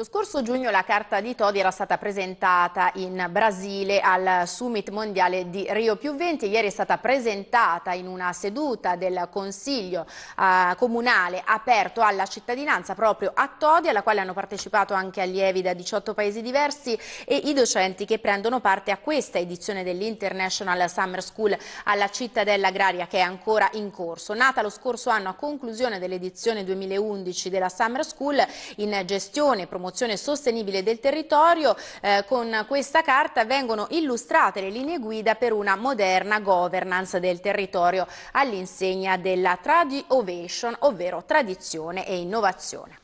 Lo scorso giugno la carta di Todi era stata presentata in Brasile al Summit Mondiale di Rio più 20 e ieri è stata presentata in una seduta del Consiglio eh, Comunale aperto alla cittadinanza proprio a Todi alla quale hanno partecipato anche allievi da 18 paesi diversi e i docenti che prendono parte a questa edizione dell'International Summer School alla cittadella agraria che è ancora in corso. Nata lo scorso anno a conclusione dell'edizione 2011 della Summer School in gestione e promozione promozione sostenibile del territorio, eh, con questa carta vengono illustrate le linee guida per una moderna governance del territorio all'insegna della Tradi Ovation, ovvero tradizione e innovazione.